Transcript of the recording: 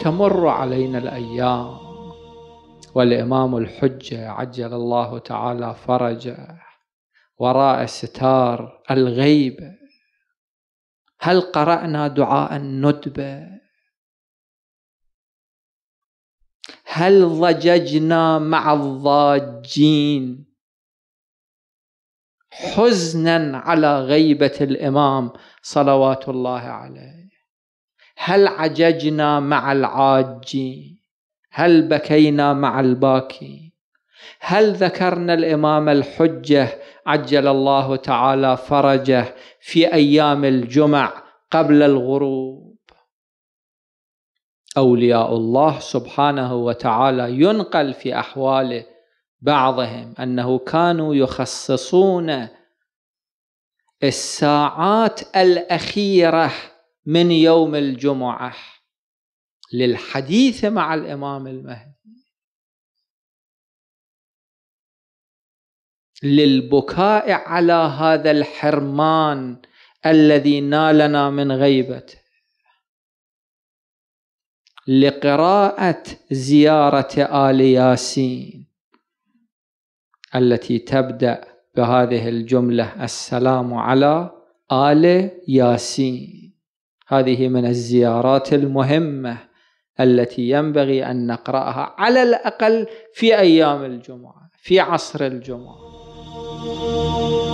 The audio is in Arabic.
تمر علينا الأيام والإمام الحجة عجل الله تعالى فرجه وراء ستار الغيبة هل قرأنا دعاء الندبة هل ضججنا مع الضاجين حزنا على غيبة الإمام صلوات الله عليه هل عججنا مع العاج هل بكينا مع الباكي هل ذكرنا الامام الحجه عجل الله تعالى فرجه في ايام الجمع قبل الغروب اولياء الله سبحانه وتعالى ينقل في احواله بعضهم انه كانوا يخصصون الساعات الاخيره من يوم الجمعة للحديث مع الإمام المهدي للبكاء على هذا الحرمان الذي نالنا من غيبته لقراءة زيارة آل ياسين التي تبدأ بهذه الجملة السلام على آل ياسين هذه من الزيارات المهمة التي ينبغي أن نقرأها على الأقل في أيام الجمعة في عصر الجمعة